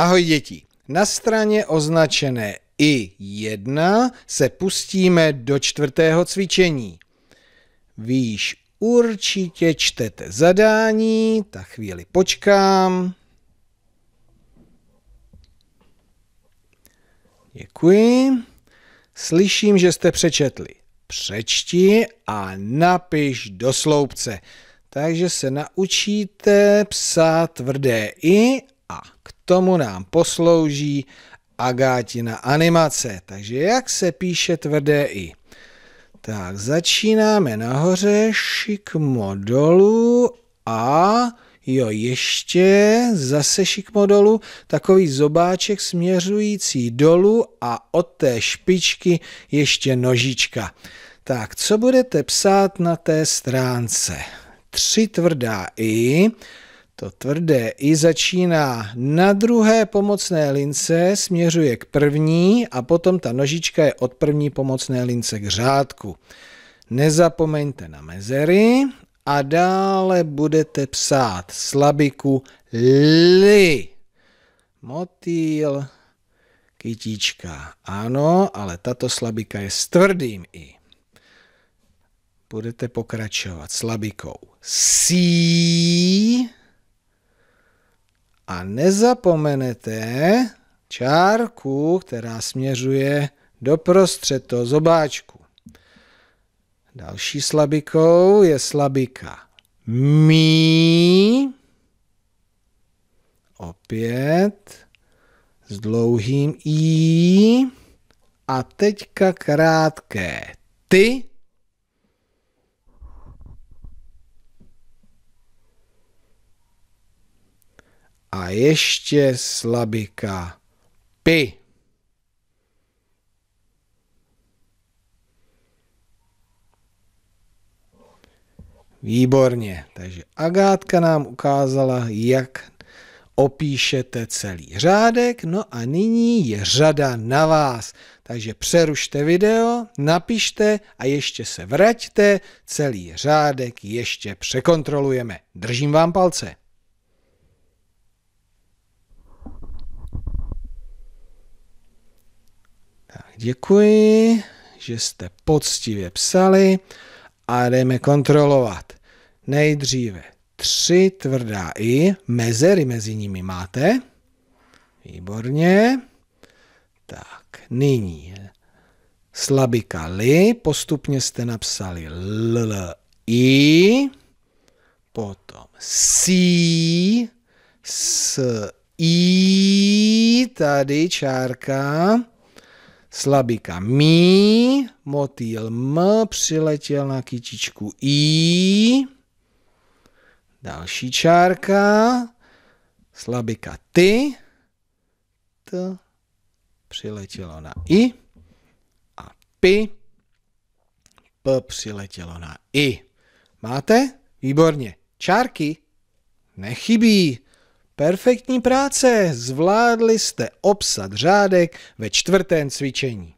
Ahoj děti. Na straně označené I1 se pustíme do čtvrtého cvičení. Víš určitě čtete zadání, tak chvíli počkám. Děkuji. Slyším, že jste přečetli. Přečti a napiš do sloupce. Takže se naučíte psát tvrdé i tomu nám poslouží Agátina animace. Takže jak se píše tvrdé i? Tak začínáme nahoře, šikmo dolů a jo, ještě zase šikmo dolů, takový zobáček směřující dolů a od té špičky ještě nožička. Tak, co budete psát na té stránce? Tři tvrdá i, to tvrdé i začíná na druhé pomocné lince, směřuje k první a potom ta nožička je od první pomocné lince k řádku. Nezapomeňte na mezery a dále budete psát slabiku li. Motýl, kytíčka. Ano, ale tato slabika je s tvrdým i. Budete pokračovat slabikou si a nezapomenete čárku, která směřuje prostřed toho zobáčku. Další slabikou je slabika mí. Opět s dlouhým i. A teďka krátké ty ještě slabika. Pi. Výborně. Takže Agátka nám ukázala, jak opíšete celý řádek. No a nyní je řada na vás. Takže přerušte video, napište a ještě se vraťte. Celý řádek ještě překontrolujeme. Držím vám palce. Děkuji, že jste poctivě psali a jdeme kontrolovat. Nejdříve tři tvrdá i, mezery mezi nimi máte. Výborně. Tak, nyní slabika li, postupně jste napsali l, l i, potom si, s, i, tady čárka, slabika mi, motýl m přiletěl na kytičku i, další čárka, slabika ty, t přiletělo na i a pi, p přiletělo na i. Máte? Výborně. Čárky nechybí. Perfektní práce, zvládli jste obsat řádek ve čtvrtém cvičení.